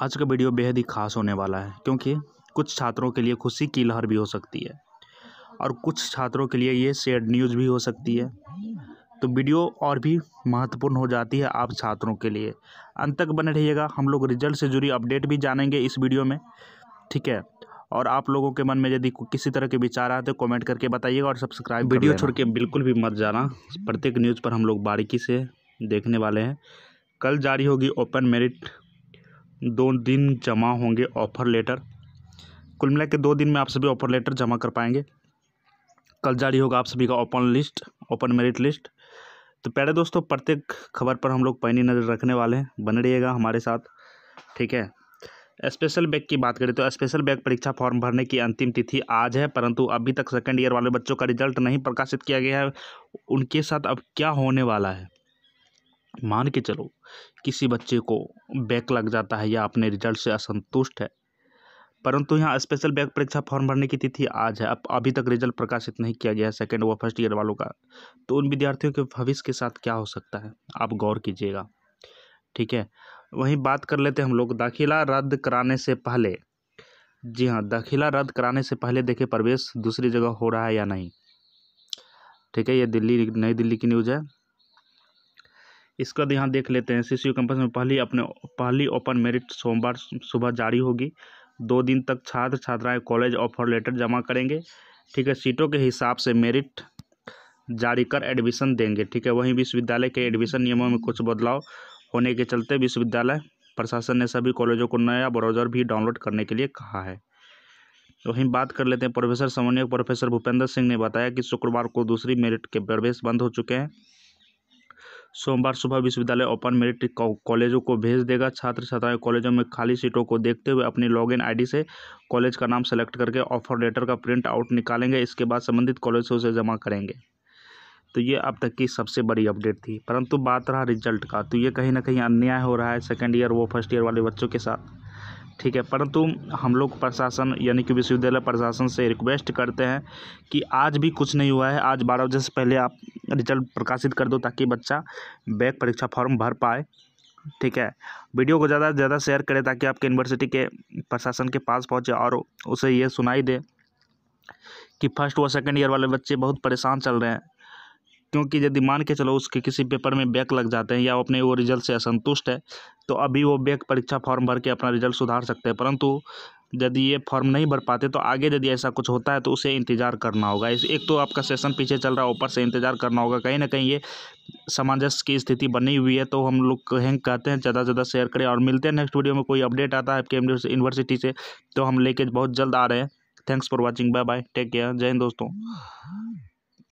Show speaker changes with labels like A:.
A: आज का वीडियो बेहद ही खास होने वाला है क्योंकि कुछ छात्रों के लिए खुशी की लहर भी हो सकती है और कुछ छात्रों के लिए ये सैड न्यूज़ भी हो सकती है तो वीडियो और भी महत्वपूर्ण हो जाती है आप छात्रों के लिए अंत तक बने रहिएगा हम लोग रिजल्ट से जुड़ी अपडेट भी जानेंगे इस वीडियो में ठीक है और आप लोगों के मन में यदि किसी तरह के विचार आए तो कमेंट करके बताइएगा और सब्सक्राइब वीडियो छोड़ के बिल्कुल भी मत जाना प्रत्येक न्यूज़ पर हम लोग बारीकी से देखने वाले हैं कल जारी होगी ओपन मेरिट दो दिन जमा होंगे ऑफर लेटर कुल मिला के दो दिन में आप सभी ऑफर लेटर जमा कर पाएंगे कल जारी होगा आप सभी का open list open merit list तो प्यारे दोस्तों प्रत्येक खबर पर हम लोग पैनी नज़र रखने वाले हैं बने रहिएगा हमारे साथ ठीक है स्पेशल बैग की बात करें तो स्पेशल बैग परीक्षा फॉर्म भरने की अंतिम तिथि आज है परंतु अभी तक सेकंड ईयर वाले बच्चों का रिजल्ट नहीं प्रकाशित किया गया है उनके साथ अब क्या होने वाला है मान के चलो किसी बच्चे को बैक लग जाता है या अपने रिजल्ट से असंतुष्ट है परंतु यहाँ स्पेशल बैक परीक्षा फॉर्म भरने की तिथि आज है अब अभी तक रिजल्ट प्रकाशित नहीं किया गया है सेकेंड व फर्स्ट ईयर वालों का तो उन विद्यार्थियों के भविष्य के साथ क्या हो सकता है आप गौर कीजिएगा ठीक है वहीं बात कर लेते हैं हम लोग दाखिला रद्द कराने से पहले जी हाँ दाखिला रद्द कराने से पहले देखें प्रवेश दूसरी जगह हो रहा है या नहीं ठीक है ये दिल्ली नई दिल्ली की न्यूज़ है इसका यहाँ देख लेते हैं सी सी यू कैंपस में पहली अपने पहली ओपन मेरिट सोमवार सुबह जारी होगी दो दिन तक छात्र छात्राएं कॉलेज ऑफर लेटर जमा करेंगे ठीक है सीटों के हिसाब से मेरिट जारी कर एडमिशन देंगे ठीक है वहीं विश्वविद्यालय के एडमिशन नियमों में कुछ बदलाव होने के चलते विश्वविद्यालय प्रशासन ने सभी कॉलेजों को नया ब्राउजर भी डाउनलोड करने के लिए कहा है तो वहीं बात कर लेते हैं प्रोफेसर समन्वयक प्रोफेसर भूपेंद्र सिंह ने बताया कि शुक्रवार को दूसरी मेरिट के प्रवेश बंद हो चुके हैं सोमवार सुबह विश्वविद्यालय ओपन मेरिट कॉलेजों को भेज देगा छात्र छात्राएं कॉलेजों में खाली सीटों को देखते हुए अपनी लॉगिन आईडी से कॉलेज का नाम सेलेक्ट करके ऑफर लेटर का प्रिंट आउट निकालेंगे इसके बाद संबंधित कॉलेज से उसे जमा करेंगे तो ये अब तक की सबसे बड़ी अपडेट थी परंतु बात रहा रिजल्ट का तो ये कहीं ना कहीं अन्याय हो रहा है सेकेंड ईयर वो फर्स्ट ईयर वाले बच्चों के साथ ठीक है परंतु हम लोग प्रशासन यानी कि विश्वविद्यालय प्रशासन से रिक्वेस्ट करते हैं कि आज भी कुछ नहीं हुआ है आज बारह बजे से पहले आप रिजल्ट प्रकाशित कर दो ताकि बच्चा बैक परीक्षा फॉर्म भर पाए ठीक है वीडियो को ज़्यादा से ज़्यादा शेयर करें ताकि आपके यूनिवर्सिटी के प्रशासन के पास पहुँचे और उसे ये सुनाई दे कि फर्स्ट व सेकेंड ईयर वाले बच्चे बहुत परेशान चल रहे हैं क्योंकि यदि मान के चलो उसके किसी पेपर में बैक लग जाते हैं या अपने वो रिजल्ट से असंतुष्ट है तो अभी वो बैक परीक्षा फॉर्म भर के अपना रिजल्ट सुधार सकते हैं परंतु यदि ये फॉर्म नहीं भर पाते तो आगे यदि ऐसा कुछ होता है तो उसे इंतज़ार करना होगा इस एक तो आपका सेशन पीछे चल रहा है ऊपर से इंतज़ार करना होगा कहीं ना कहीं ये सामंजस्य की स्थिति बनी हुई है तो हम लोग कहें कहते हैं ज़्यादा से ज़्यादा शेयर करें और मिलते हैं नेक्स्ट वीडियो में कोई अपडेट आता है आपके यूनिवर्सिटी से तो हम लेके बहुत जल्द आ रहे हैं thanks for watching bye bye take care जय हिंद दोस्तों